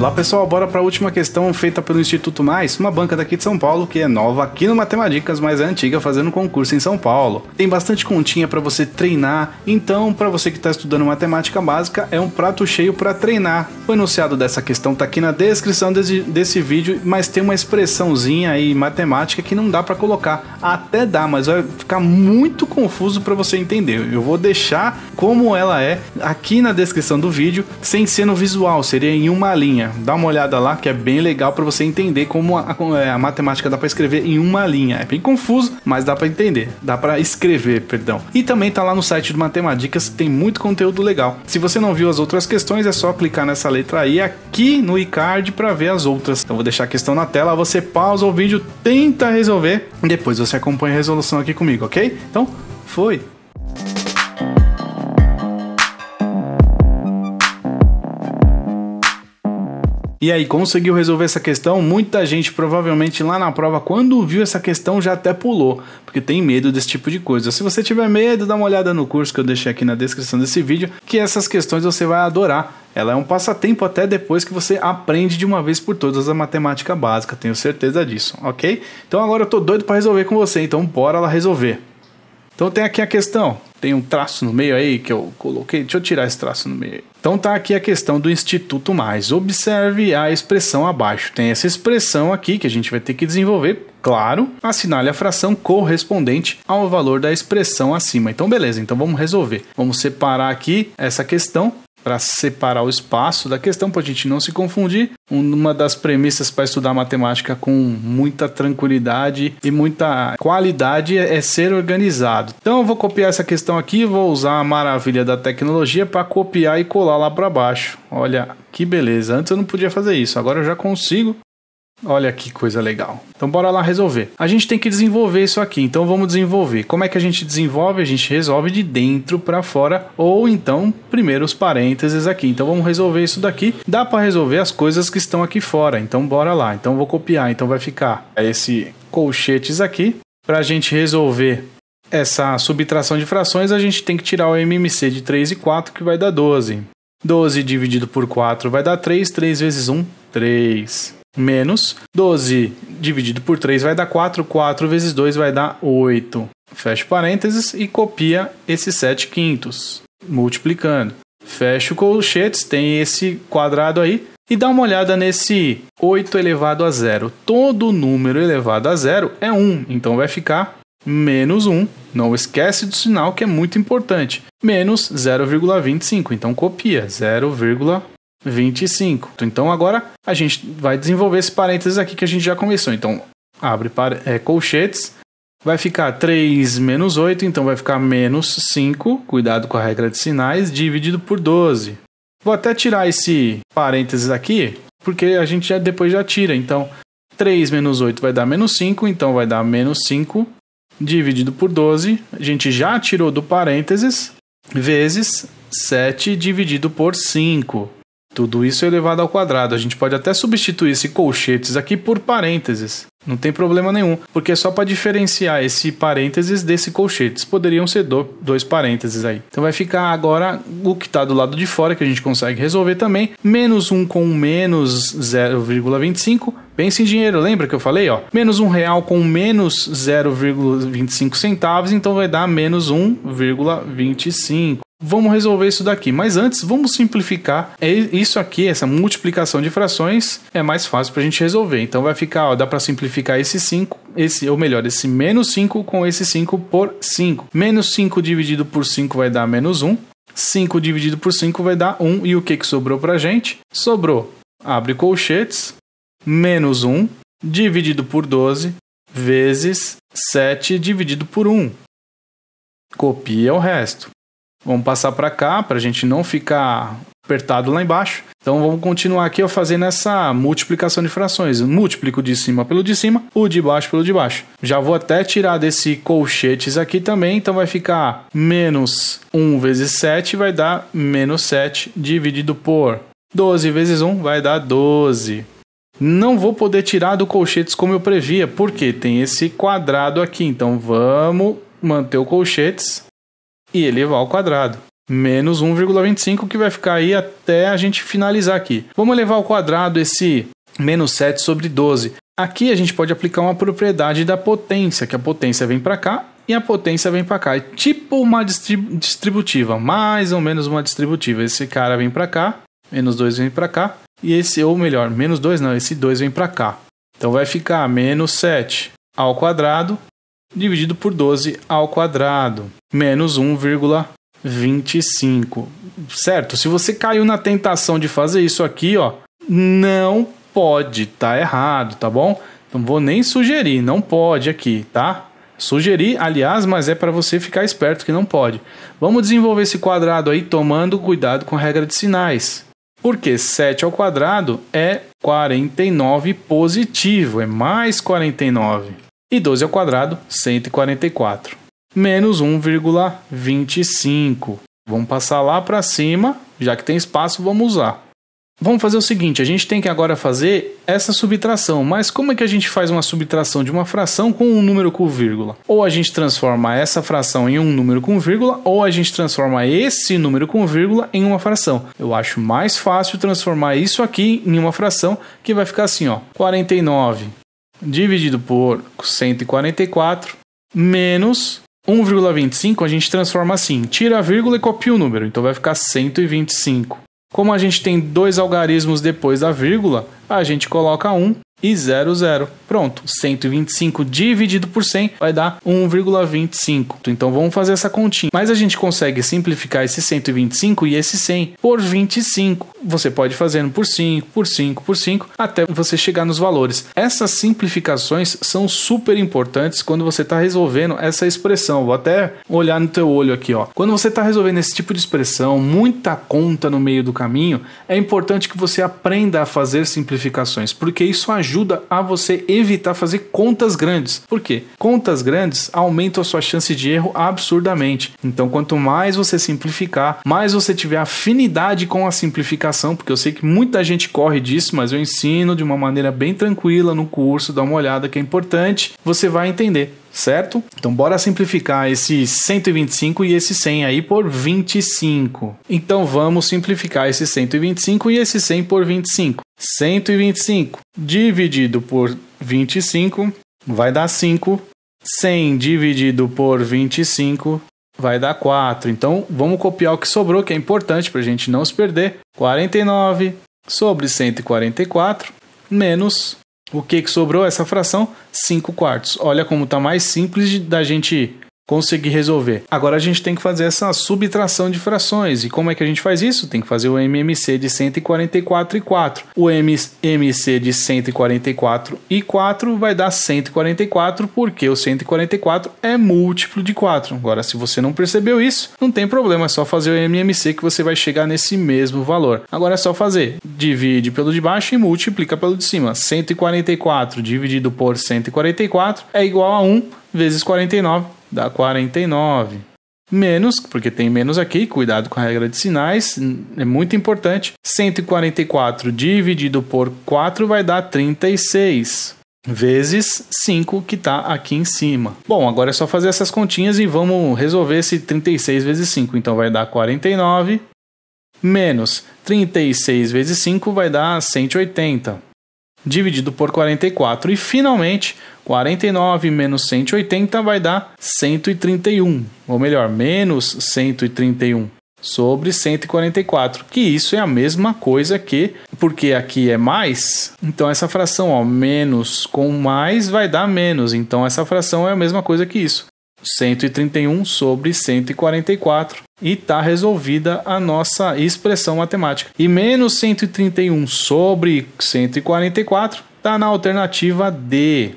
Olá pessoal, bora para a última questão feita pelo Instituto Mais, uma banca daqui de São Paulo que é nova aqui no Matemáticas, mas é antiga fazendo concurso em São Paulo. Tem bastante continha para você treinar, então para você que está estudando matemática básica é um prato cheio para treinar. O enunciado dessa questão está aqui na descrição desse, desse vídeo, mas tem uma expressãozinha aí matemática que não dá para colocar, até dá, mas vai ficar muito confuso para você entender. Eu vou deixar como ela é aqui na descrição do vídeo, sem ser no visual, seria em uma linha dá uma olhada lá que é bem legal para você entender como a, é, a, matemática dá para escrever em uma linha. É bem confuso, mas dá para entender, dá para escrever, perdão. E também tá lá no site do Matemáticas, tem muito conteúdo legal. Se você não viu as outras questões, é só clicar nessa letra aí aqui no iCard para ver as outras. Então vou deixar a questão na tela, você pausa o vídeo, tenta resolver, depois você acompanha a resolução aqui comigo, ok? Então, foi! E aí, conseguiu resolver essa questão? Muita gente provavelmente lá na prova, quando viu essa questão, já até pulou, porque tem medo desse tipo de coisa. Se você tiver medo, dá uma olhada no curso que eu deixei aqui na descrição desse vídeo, que essas questões você vai adorar. Ela é um passatempo até depois que você aprende de uma vez por todas a matemática básica, tenho certeza disso, ok? Então agora eu tô doido para resolver com você, então bora lá resolver. Então tem aqui a questão, tem um traço no meio aí que eu coloquei, deixa eu tirar esse traço no meio aí. Então tá aqui a questão do instituto mais. Observe a expressão abaixo. Tem essa expressão aqui que a gente vai ter que desenvolver, claro. Assinale a fração correspondente ao valor da expressão acima. Então beleza, então vamos resolver. Vamos separar aqui essa questão para separar o espaço da questão, para a gente não se confundir. Uma das premissas para estudar matemática com muita tranquilidade e muita qualidade é, é ser organizado. Então eu vou copiar essa questão aqui, vou usar a maravilha da tecnologia para copiar e colar lá para baixo. Olha que beleza, antes eu não podia fazer isso, agora eu já consigo. Olha que coisa legal. Então bora lá resolver. A gente tem que desenvolver isso aqui, então vamos desenvolver. Como é que a gente desenvolve? A gente resolve de dentro para fora ou então primeiro os parênteses aqui. Então vamos resolver isso daqui. Dá para resolver as coisas que estão aqui fora. Então bora lá. Então vou copiar. Então vai ficar esse colchetes aqui para a gente resolver essa subtração de frações, a gente tem que tirar o MMC de 3 e 4, que vai dar 12. 12 dividido por 4 vai dar 3, 3 vezes 1, 3 menos 12 dividido por 3 vai dar 4, 4 vezes 2 vai dar 8. Fecha parênteses e copia esses 7 quintos, multiplicando. Fecha o colchetes, tem esse quadrado aí, e dá uma olhada nesse 8 elevado a zero. Todo número elevado a zero é 1, então vai ficar menos 1. Não esquece do sinal que é muito importante. Menos 0,25, então copia 0,25. 25. Então agora a gente vai desenvolver esse parênteses aqui que a gente já começou. Então abre para, é, colchetes, vai ficar 3 menos 8, então vai ficar menos 5, cuidado com a regra de sinais, dividido por 12. Vou até tirar esse parênteses aqui, porque a gente já, depois já tira. Então 3 menos 8 vai dar menos 5, então vai dar menos 5 dividido por 12. A gente já tirou do parênteses, vezes 7 dividido por 5. Tudo isso é elevado ao quadrado. A gente pode até substituir esse colchetes aqui por parênteses. Não tem problema nenhum, porque é só para diferenciar esse parênteses desse colchetes. Poderiam ser do, dois parênteses aí. Então vai ficar agora o que está do lado de fora, que a gente consegue resolver também. Menos 1 com menos 0,25. Pensa em dinheiro, lembra que eu falei? Ó, menos 1 real com menos 0,25 centavos, então vai dar menos 1,25 vamos resolver isso daqui. Mas antes, vamos simplificar. É isso aqui, essa multiplicação de frações, é mais fácil para a gente resolver. Então vai ficar, ó, dá para simplificar esse 5, esse, ou melhor, esse menos 5 com esse 5 por 5. Menos 5 dividido por 5 vai dar menos 1. 5 dividido por 5 vai dar 1. E o que, que sobrou para a gente? Sobrou, abre colchetes, menos 1 dividido por 12 vezes 7 dividido por 1. Copia o resto. Vamos passar para cá para a gente não ficar apertado lá embaixo. Então vamos continuar aqui fazendo essa multiplicação de frações. Múltiplico de cima pelo de cima, o de baixo pelo de baixo. Já vou até tirar desse colchetes aqui também, então vai ficar menos 1 vezes 7 vai dar menos 7 dividido por 12 vezes 1 vai dar 12. Não vou poder tirar do colchetes como eu previa, porque tem esse quadrado aqui. Então vamos manter o colchetes e elevar ao quadrado. Menos 1,25 que vai ficar aí até a gente finalizar aqui. Vamos elevar ao quadrado esse menos 7 sobre 12. Aqui a gente pode aplicar uma propriedade da potência, que a potência vem para cá e a potência vem para cá. É tipo uma distributiva, mais ou menos uma distributiva. Esse cara vem para cá, menos 2 vem para cá, e esse, ou melhor, menos 2 não, esse 2 vem para cá. Então vai ficar menos 7 ao quadrado dividido por 12 ao quadrado, menos 1,25. Certo? Se você caiu na tentação de fazer isso aqui, ó, não pode, tá errado, tá bom? Não vou nem sugerir, não pode aqui, tá? Sugerir, aliás, mas é para você ficar esperto que não pode. Vamos desenvolver esse quadrado aí tomando cuidado com a regra de sinais. Porque 7 ao quadrado é 49 positivo, é mais 49. E 12 ao quadrado, 144. Menos 1,25. Vamos passar lá para cima, já que tem espaço, vamos usar. Vamos fazer o seguinte, a gente tem que agora fazer essa subtração, mas como é que a gente faz uma subtração de uma fração com um número com vírgula? Ou a gente transforma essa fração em um número com vírgula, ou a gente transforma esse número com vírgula em uma fração. Eu acho mais fácil transformar isso aqui em uma fração, que vai ficar assim, ó, 49 dividido por 144 menos 1,25 a gente transforma assim, tira a vírgula e copia o número, então vai ficar 125. Como a gente tem dois algarismos depois da vírgula, a gente coloca 1 e 00. Pronto, 125 dividido por 100 vai dar 1,25. Então vamos fazer essa continha. Mas a gente consegue simplificar esse 125 e esse 100 por 25. Você pode fazendo por 5, por 5, por 5, até você chegar nos valores. Essas simplificações são super importantes quando você está resolvendo essa expressão. Vou até olhar no teu olho aqui, ó. Quando você está resolvendo esse tipo de expressão, muita conta no meio do caminho, é importante que você aprenda a fazer simplificações, porque isso ajuda a você evitar fazer contas grandes. Por quê? Contas grandes aumentam a sua chance de erro absurdamente. Então, quanto mais você simplificar, mais você tiver afinidade com a simplificação, porque eu sei que muita gente corre disso, mas eu ensino de uma maneira bem tranquila no curso, dá uma olhada que é importante, você vai entender certo? Então bora simplificar esse 125 e esse 100 aí por 25. Então vamos simplificar esse 125 e esse 100 por 25. 125 dividido por 25 vai dar 5. 100 dividido por 25 vai dar 4. Então, vamos copiar o que sobrou, que é importante para a gente não se perder. 49 sobre 144 menos o que, que sobrou essa fração? 5 quartos. Olha como está mais simples da gente conseguir resolver. Agora a gente tem que fazer essa subtração de frações. E como é que a gente faz isso? Tem que fazer o MMC de 144 e 4. O MMC de 144 e 4 vai dar 144, porque o 144 é múltiplo de 4. Agora, se você não percebeu isso, não tem problema, é só fazer o MMC que você vai chegar nesse mesmo valor. Agora é só fazer. Divide pelo de baixo e multiplica pelo de cima. 144 dividido por 144 é igual a 1 vezes 49, dá 49. Menos, porque tem menos aqui, cuidado com a regra de sinais, é muito importante. 144 dividido por 4 vai dar 36 vezes 5 que está aqui em cima. Bom, agora é só fazer essas continhas e vamos resolver esse 36 vezes 5. Então vai dar 49 menos 36 vezes 5 vai dar 180 dividido por 44. E finalmente, 49 menos 180 vai dar 131, ou melhor, menos 131 sobre 144, que isso é a mesma coisa que, porque aqui é mais, então essa fração, ó, menos com mais vai dar menos, então essa fração é a mesma coisa que isso. 131 sobre 144 e está resolvida a nossa expressão matemática. E menos 131 sobre 144 está na alternativa D.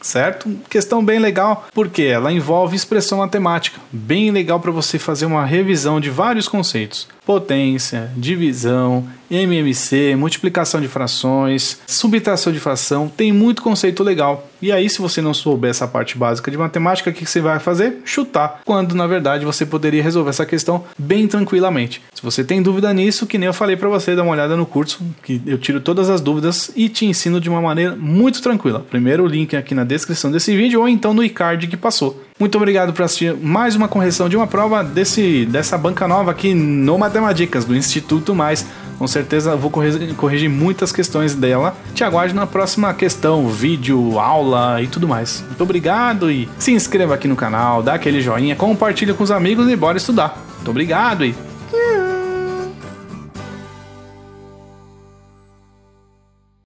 Certo? Questão bem legal, porque ela envolve expressão matemática. Bem legal para você fazer uma revisão de vários conceitos potência, divisão, MMC, multiplicação de frações, subtração de fração, tem muito conceito legal. E aí, se você não souber essa parte básica de matemática, o que você vai fazer? Chutar, quando na verdade você poderia resolver essa questão bem tranquilamente. Se você tem dúvida nisso, que nem eu falei para você, dá uma olhada no curso, que eu tiro todas as dúvidas e te ensino de uma maneira muito tranquila. Primeiro o link aqui na descrição desse vídeo ou então no iCard que passou. Muito obrigado por assistir mais uma correção de uma prova desse, dessa banca nova aqui no Matemáticas, do Instituto Mais. Com certeza vou corrigir, corrigir muitas questões dela. Te aguardo na próxima questão, vídeo, aula e tudo mais. Muito obrigado e se inscreva aqui no canal, dá aquele joinha, compartilha com os amigos e bora estudar. Muito obrigado e